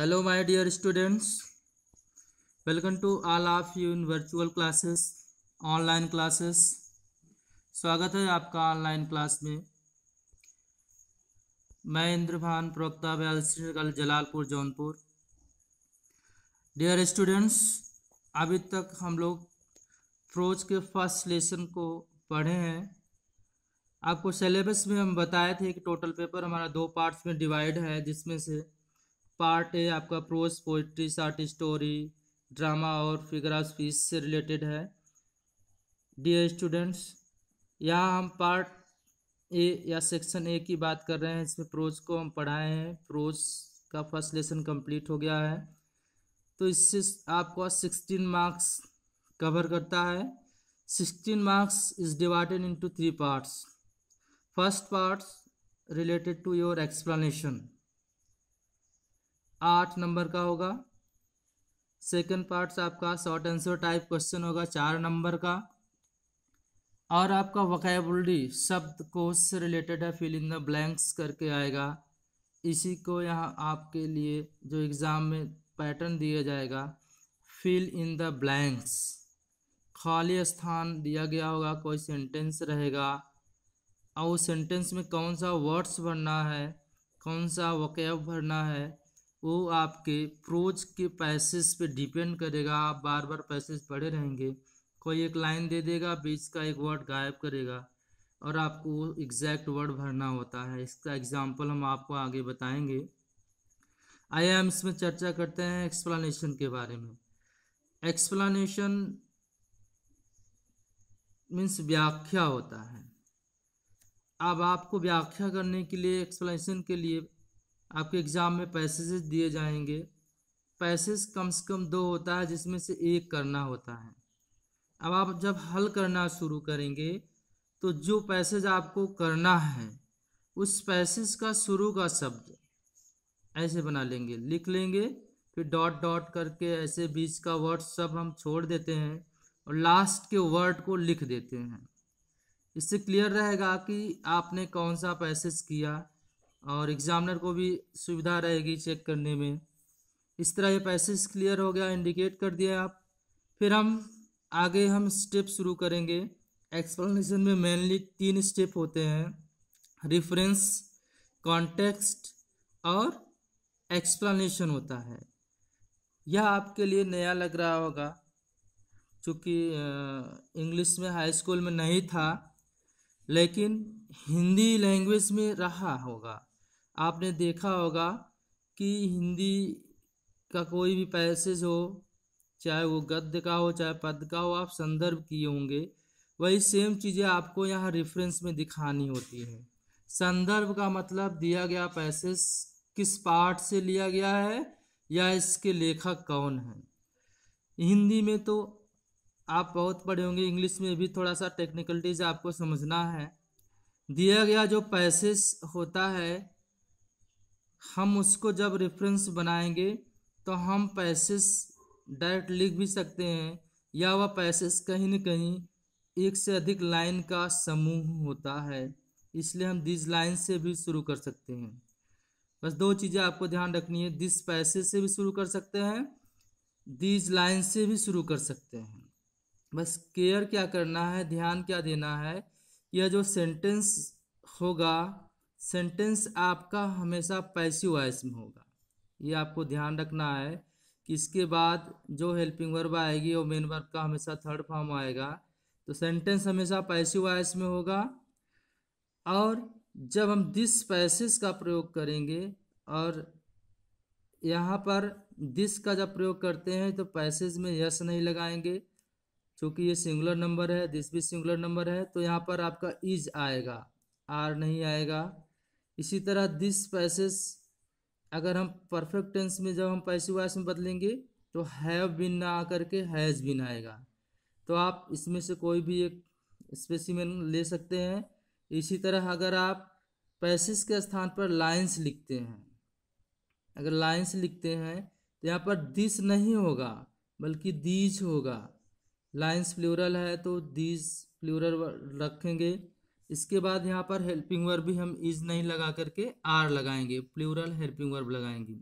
Hello my dear students welcome to all of you in virtual classes online classes स्वागत है आपका online class में मैं इंद्रभान प्रवक्ता बयाल जलालपुर जौनपुर डियर स्टूडेंट्स अभी तक हम लोग फ्रोज के फर्स्ट लेसन को पढ़े हैं आपको सिलेबस में हम बताए थे कि टोटल पेपर हमारा दो पार्ट्स में डिवाइड है जिसमें से पार्ट है आपका prose poetry short story drama और फिग्राफी से रिलेटेड है डियर स्टूडेंट्स यहाँ हम पार्ट ए या सेक्शन ए की बात कर रहे हैं इसमें प्रोज को हम पढ़ाए हैं प्रोज का फर्स्ट लेसन कंप्लीट हो गया है तो इससे आपको सिक्सटीन मार्क्स कवर करता है sixteen marks is divided into three parts first parts related to your explanation आठ नंबर का होगा सेकंड पार्ट आपका शॉर्ट आंसर टाइप क्वेश्चन होगा चार नंबर का और आपका वकैबुलडी शब्द कोश से रिलेटेड है फिल इन द ब्लैंक्स करके आएगा इसी को यहाँ आपके लिए जो एग्ज़ाम में पैटर्न दिया जाएगा फिल इन द ब्लैंक्स खाली स्थान दिया गया होगा कोई सेंटेंस रहेगा और उस सेंटेंस में कौन सा वर्ड्स भरना है कौन सा वकैब भरना है वो आपके प्रोज के पैसेज पे डिपेंड करेगा आप बार बार पैसेज पढ़े रहेंगे कोई एक लाइन दे देगा बीच का एक वर्ड गायब करेगा और आपको वो एग्जैक्ट वर्ड भरना होता है इसका एग्जाम्पल हम आपको आगे बताएंगे आइए हम इसमें चर्चा करते हैं एक्सप्लानेशन के बारे में एक्सप्लानेशन मीन्स व्याख्या होता है अब आपको व्याख्या करने के लिए एक्सप्लेनेशन के लिए आपके एग्ज़ाम में पैसेज दिए जाएंगे पैसेज कम से कम दो होता है जिसमें से एक करना होता है अब आप जब हल करना शुरू करेंगे तो जो पैसेज आपको करना है उस पैसेज का शुरू का शब्द ऐसे बना लेंगे लिख लेंगे फिर डॉट डॉट करके ऐसे बीच का वर्ड सब हम छोड़ देते हैं और लास्ट के वर्ड को लिख देते हैं इससे क्लियर रहेगा कि आपने कौन सा पैसेज किया और एग्ज़ामिनर को भी सुविधा रहेगी चेक करने में इस तरह ये पैसेज क्लियर हो गया इंडिकेट कर दिया आप फिर हम आगे हम स्टेप शुरू करेंगे एक्सप्लेनेशन में मेनली तीन स्टेप होते हैं रिफरेंस कॉन्टेक्स्ट और एक्सप्लेनेशन होता है यह आपके लिए नया लग रहा होगा चूँकि इंग्लिश में हाई स्कूल में नहीं था लेकिन हिंदी लैंग्वेज में रहा होगा आपने देखा होगा कि हिंदी का कोई भी पैसेज हो चाहे वो गद्य का हो चाहे पद का हो आप संदर्भ किए होंगे वही सेम चीज़ें आपको यहाँ रेफरेंस में दिखानी होती है संदर्भ का मतलब दिया गया पैसेज किस पार्ट से लिया गया है या इसके लेखक कौन है हिंदी में तो आप बहुत पढ़े होंगे इंग्लिश में भी थोड़ा सा टेक्निकलिटीज आपको समझना है दिया गया जो पैसेज होता है हम उसको जब रेफरेंस बनाएंगे तो हम पैसेस डायरेक्ट लिख भी सकते हैं या वह पैसेस कहीं न कहीं एक से अधिक लाइन का समूह होता है इसलिए हम दिस लाइन से भी शुरू कर सकते हैं बस दो चीज़ें आपको ध्यान रखनी है दिस पैसेज से भी शुरू कर सकते हैं दिस लाइन से भी शुरू कर सकते हैं बस केयर क्या करना है ध्यान क्या देना है यह जो सेंटेंस होगा सेंटेंस आपका हमेशा पैसिव वॉइस में होगा ये आपको ध्यान रखना है कि इसके बाद जो हेल्पिंग वर्ब आएगी वो मेन वर्ब का हमेशा थर्ड फॉर्म आएगा तो सेंटेंस हमेशा पैसिव वॉइस में होगा और जब हम दिस पैसेस का प्रयोग करेंगे और यहाँ पर दिस का जब प्रयोग करते हैं तो पैसेज में यस नहीं लगाएंगे क्योंकि ये सिंगुलर नंबर है दिस भी सिंगुलर नंबर है तो यहाँ पर आपका इज आएगा आर नहीं आएगा इसी तरह दिस पैसेस अगर हम परफेक्ट टेंस में जब हम पैसे वाइस में बदलेंगे तो हैव बिन ना आकर के हैज़ बिन आएगा तो आप इसमें से कोई भी एक स्पेसिमेन ले सकते हैं इसी तरह अगर आप पैसेस के स्थान पर लाइन्स लिखते हैं अगर लाइन्स लिखते हैं तो यहाँ पर दिस नहीं होगा बल्कि दीज होगा लाइन्स प्लूरल है तो दीज प्लूरल रखेंगे इसके बाद यहाँ पर हेल्पिंग वर्ब भी हम इज नहीं लगा करके आर लगाएंगे प्लूरल हेल्पिंग वर्ब लगाएंगे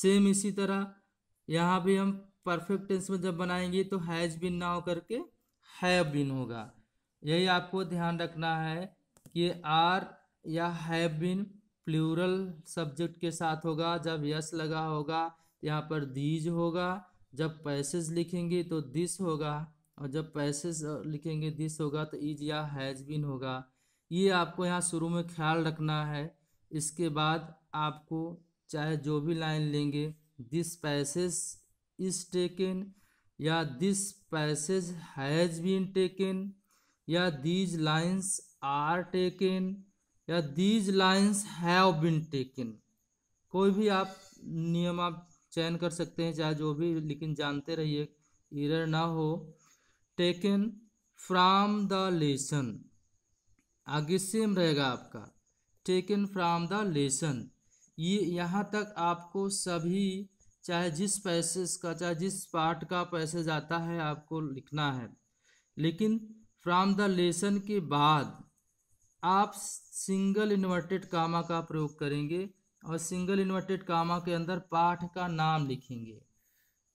सेम इसी तरह यहाँ भी हम परफेक्ट टेंस में जब बनाएंगे तो हैज़ बिन ना हो करके हैव बिन होगा यही आपको ध्यान रखना है कि आर या हैव बिन प्लूरल सब्जेक्ट के साथ होगा जब यस लगा होगा यहाँ पर दीज होगा जब पैसेज लिखेंगे तो दिस होगा और जब पैसेज लिखेंगे दिस होगा तो इज या हैज़ बिन होगा ये आपको यहाँ शुरू में ख्याल रखना है इसके बाद आपको चाहे जो भी लाइन लेंगे दिस पैसेज इज टेकन या this passage has been taken या दीज लाइन्स आर टेकन या these lines have been taken कोई भी आप नियम आप चयन कर सकते हैं चाहे जो भी लेकिन जानते रहिए इरर ना हो टेकन फ्राम द लेसन आगे सेम रहेगा आपका टेकन फ्राम द लेसन ये यहाँ तक आपको सभी चाहे जिस पैसेज का चाहे जिस पार्ट का पैसेज आता है आपको लिखना है लेकिन फ्राम द लेसन के बाद आप सिंगल इन्वर्टेड कामा का प्रयोग करेंगे और सिंगल इन्वर्टेड कामा के अंदर पाठ का नाम लिखेंगे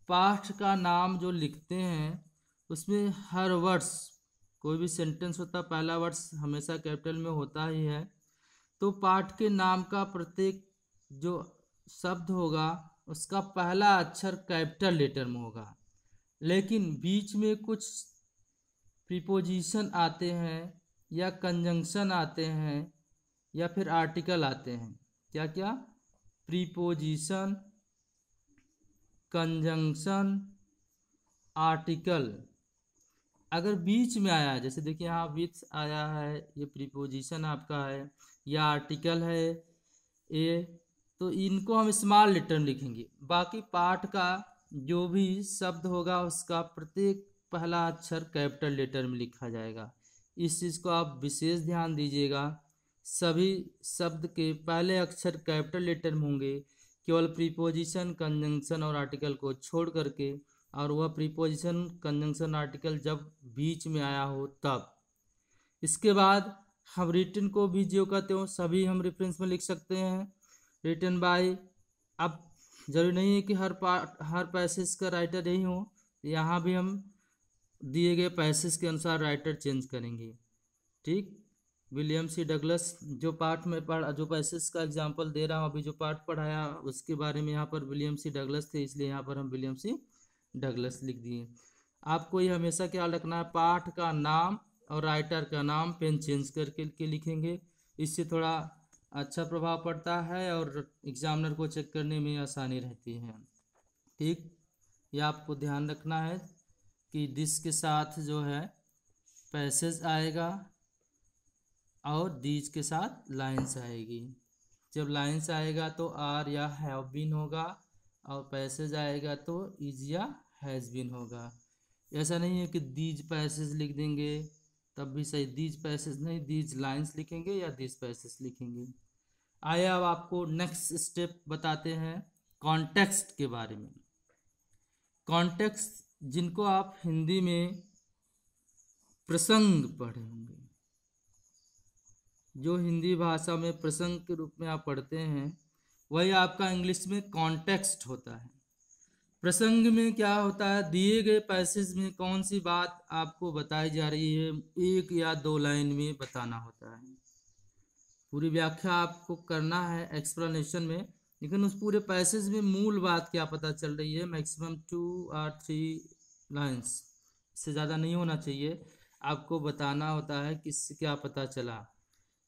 पाठ का नाम जो लिखते हैं उसमें हर वर्ष कोई भी सेंटेंस होता है पहला वर्ड्स हमेशा कैपिटल में होता ही है तो पाठ के नाम का प्रत्येक जो शब्द होगा उसका पहला अक्षर कैपिटल लेटर में होगा लेकिन बीच में कुछ प्रीपोजिशन आते हैं या कंजंक्शन आते हैं या फिर आर्टिकल आते हैं क्या क्या प्रीपोजिशन कंजंक्शन आर्टिकल अगर बीच में आया जैसे देखिए यहाँ विथ आया है ये प्रीपोजिशन आपका है या आर्टिकल है ए तो इनको हम स्मॉल लेटर में लिखेंगे बाकी पाठ का जो भी शब्द होगा उसका प्रत्येक पहला अक्षर कैपिटल लेटर में लिखा जाएगा इस चीज़ को आप विशेष ध्यान दीजिएगा सभी शब्द के पहले अक्षर कैपिटल लेटर में होंगे केवल प्रीपोजिशन कंजंक्शन और आर्टिकल को छोड़ करके और वह प्रीपोजिशन कंजंक्शन आर्टिकल जब बीच में आया हो तब इसके बाद हम रिटर्न को भी जो कहते हो सभी हम रेफरेंस में लिख सकते हैं रिटर्न बाय अब जरूरी नहीं है कि हर पार्ट हर पैसेज का राइटर यही हो यहाँ भी हम दिए गए पैसेज के अनुसार राइटर चेंज करेंगे ठीक विलियम सी डगलस जो पार्ट में पढ़ जो पैसेज का एग्जांपल दे रहा हूँ अभी जो पार्ट पढ़ाया उसके बारे में यहाँ पर विलियम सी डगलस थे इसलिए यहाँ पर हम विलियम सी डगलस लिख दिए आपको ये हमेशा ख्याल रखना है पाठ का नाम और राइटर का नाम पेन चेंज करके के लिखेंगे इससे थोड़ा अच्छा प्रभाव पड़ता है और एग्जामिनर को चेक करने में आसानी रहती है ठीक ये आपको ध्यान रखना है कि दिस के साथ जो है पैसेज आएगा और दीज के साथ लाइन्स आएगी जब लाइन्स आएगा तो आर या हैव बीन होगा और पैसेज आएगा तो इज या हैज़ बिन होगा ऐसा नहीं है कि दीज पैसेज लिख देंगे तब भी सही दीज पैसेज नहीं दीज लाइन्स लिखेंगे या दीज पैसेज लिखेंगे आइए अब आपको नेक्स्ट स्टेप बताते हैं कॉन्टेक्स्ट के बारे में कॉन्टेक्स्ट जिनको आप हिंदी में प्रसंग पढ़े होंगे जो हिंदी भाषा में प्रसंग के रूप में आप पढ़ते हैं वही आपका इंग्लिश में कॉन्टेक्स्ट होता है प्रसंग में क्या होता है दिए गए पैसेज में कौन सी बात आपको बताई जा रही है एक या दो लाइन में बताना होता है पूरी व्याख्या आपको करना है एक्सप्लेनेशन में लेकिन उस पूरे पैसेज में मूल बात क्या पता चल रही है मैक्सिमम टू और थ्री लाइन्स इससे ज़्यादा नहीं होना चाहिए आपको बताना होता है किस क्या पता चला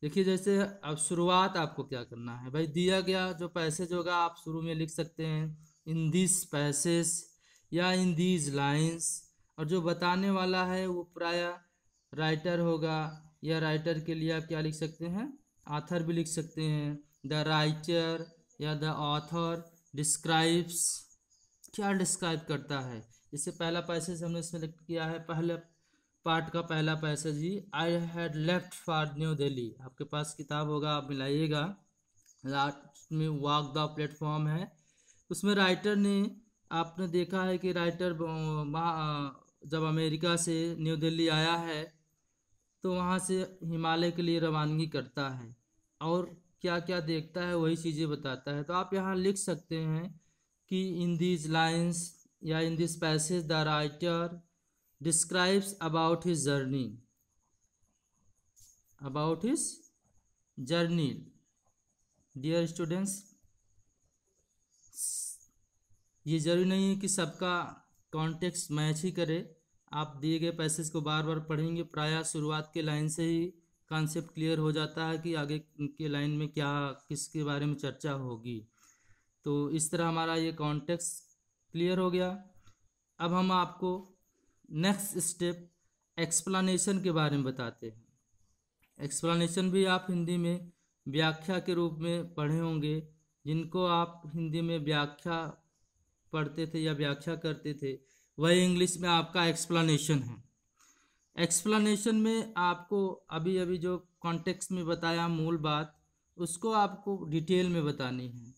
देखिए जैसे अब शुरुआत आपको क्या करना है भाई दिया गया जो पैसेज होगा आप शुरू में लिख सकते हैं इन दिस पैसेस या इन दीज लाइन्स और जो बताने वाला है वो प्राय राइटर होगा या राइटर के लिए आप क्या लिख सकते हैं आथर भी लिख सकते हैं द राइटर या द ऑथर डिस्क्राइब्स क्या डिस्क्राइब करता है जैसे पहला पैसेज हमने इसमें किया है पहले पार्ट का पहला पैसेज ही I had left for new Delhi आपके पास किताब होगा आप मिलाइएगा लास्ट में वॉक द प्लेटफॉर्म है उसमें राइटर ने आपने देखा है कि राइटर जब अमेरिका से न्यू दिल्ली आया है तो वहाँ से हिमालय के लिए रवानगी करता है और क्या क्या देखता है वही चीज़ें बताता है तो आप यहाँ लिख सकते हैं कि इन दीज लाइन्स या in this passage the writer describes about his journey about his journey dear students ये ज़रूरी नहीं है कि सबका कॉन्टेक्स्ट मैच ही करे आप दिए गए पैसेज को बार बार पढ़ेंगे प्रायः शुरुआत के लाइन से ही कॉन्सेप्ट क्लियर हो जाता है कि आगे के लाइन में क्या किसके बारे में चर्चा होगी तो इस तरह हमारा ये कॉन्टेक्स क्लियर हो गया अब हम आपको नेक्स्ट स्टेप एक्सप्लानेशन के बारे में बताते हैं एक्सप्लानेशन भी आप हिंदी में व्याख्या के रूप में पढ़े होंगे जिनको आप हिंदी में व्याख्या पढ़ते थे या व्याख्या करते थे वही इंग्लिश में आपका एक्सप्लेनेशन है एक्सप्लेनेशन में आपको अभी अभी जो कॉन्टेक्स्ट में बताया मूल बात उसको आपको डिटेल में बतानी है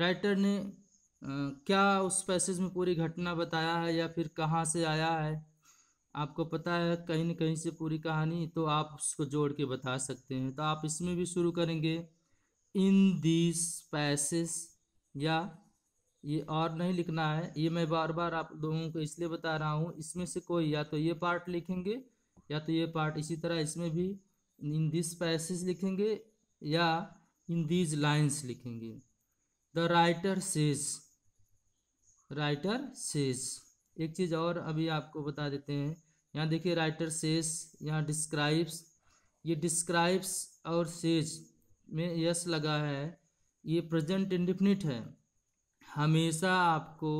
राइटर ने आ, क्या उस पैसेज में पूरी घटना बताया है या फिर कहाँ से आया है आपको पता है कहीं न कहीं से पूरी कहानी तो आप उसको जोड़ के बता सकते हैं तो आप इसमें भी शुरू करेंगे इन दिस पैसेज या ये और नहीं लिखना है ये मैं बार बार आप लोगों को इसलिए बता रहा हूँ इसमें से कोई या तो ये पार्ट लिखेंगे या तो ये पार्ट इसी तरह इसमें भी इन दिस पैसेज लिखेंगे या इन दीज लाइन्स लिखेंगे the writer says writer says एक चीज़ और अभी आपको बता देते हैं यहाँ देखिए राइटर सेज यहाँ डिस्क्राइब्स ये डिस्क्राइब्स और सेज में यस लगा है ये प्रेजेंट इंडिफिनिट है हमेशा आपको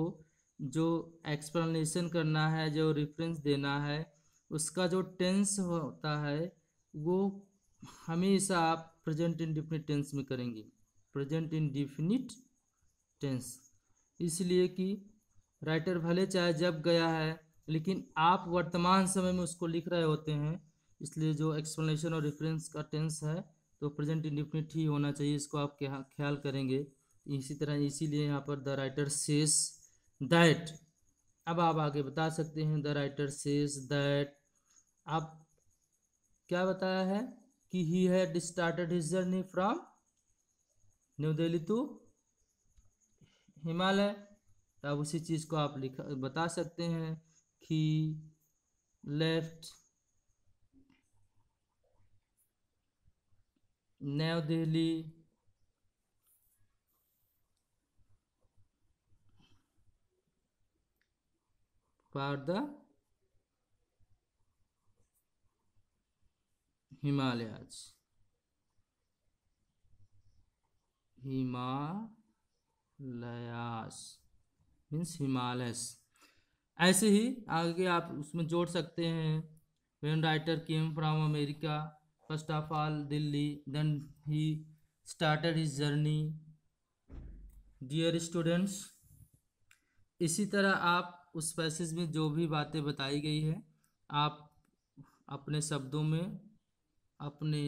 जो एक्सप्लेनेशन करना है जो रेफरेंस देना है उसका जो टेंस होता है वो हमेशा आप प्रेजेंट डिफिनिट टेंस में करेंगे प्रेजेंट डिफिनिट टेंस इसलिए कि राइटर भले चाहे जब गया है लेकिन आप वर्तमान समय में उसको लिख रहे होते हैं इसलिए जो एक्सप्लेनेशन और रेफरेंस का टेंस है तो प्रेजेंट डिफिनिट ही होना चाहिए इसको आप ख्याल करेंगे इसी तरह इसीलिए यहाँ पर द राइटर सेस दैट अब आप आगे बता सकते हैं द राइटर सेस दैट आप क्या बताया है कि he had started his journey from new Delhi to Himalaya तो आप उसी चीज़ को आप लिख बता सकते हैं कि left new Delhi about the Himalayas. Himalayas means Himalayas ऐसे ही आगे आप उसमें जोड़ सकते हैं when writer came from America first of all Delhi then he started his journey dear students इसी तरह आप उस पैसेज में जो भी बातें बताई गई है आप अपने शब्दों में अपने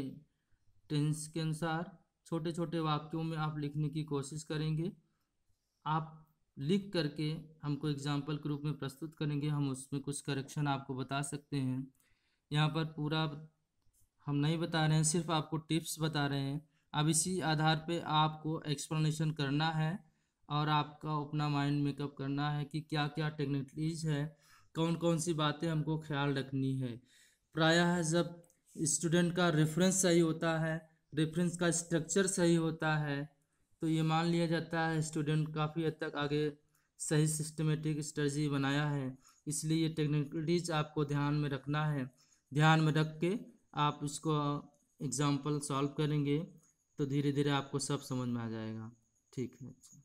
टेंस के अनुसार छोटे छोटे वाक्यों में आप लिखने की कोशिश करेंगे आप लिख करके हमको एग्जाम्पल के रूप में प्रस्तुत करेंगे हम उसमें कुछ करेक्शन आपको बता सकते हैं यहाँ पर पूरा हम नहीं बता रहे हैं सिर्फ आपको टिप्स बता रहे हैं अब इसी आधार पे आपको एक्सप्लेनेशन करना है और आपका अपना माइंड मेकअप करना है कि क्या क्या टेक्निकलीज है कौन कौन सी बातें हमको ख्याल रखनी है प्रायः जब स्टूडेंट का रेफरेंस सही होता है रेफरेंस का स्ट्रक्चर सही होता है तो ये मान लिया जाता है स्टूडेंट काफ़ी हद तक आगे सही सिस्टमेटिक स्ट्रेटजी बनाया है इसलिए ये टेक्निकलीज आपको ध्यान में रखना है ध्यान में रख के आप इसको एग्ज़ाम्पल सॉल्व करेंगे तो धीरे धीरे आपको सब समझ में आ जाएगा ठीक है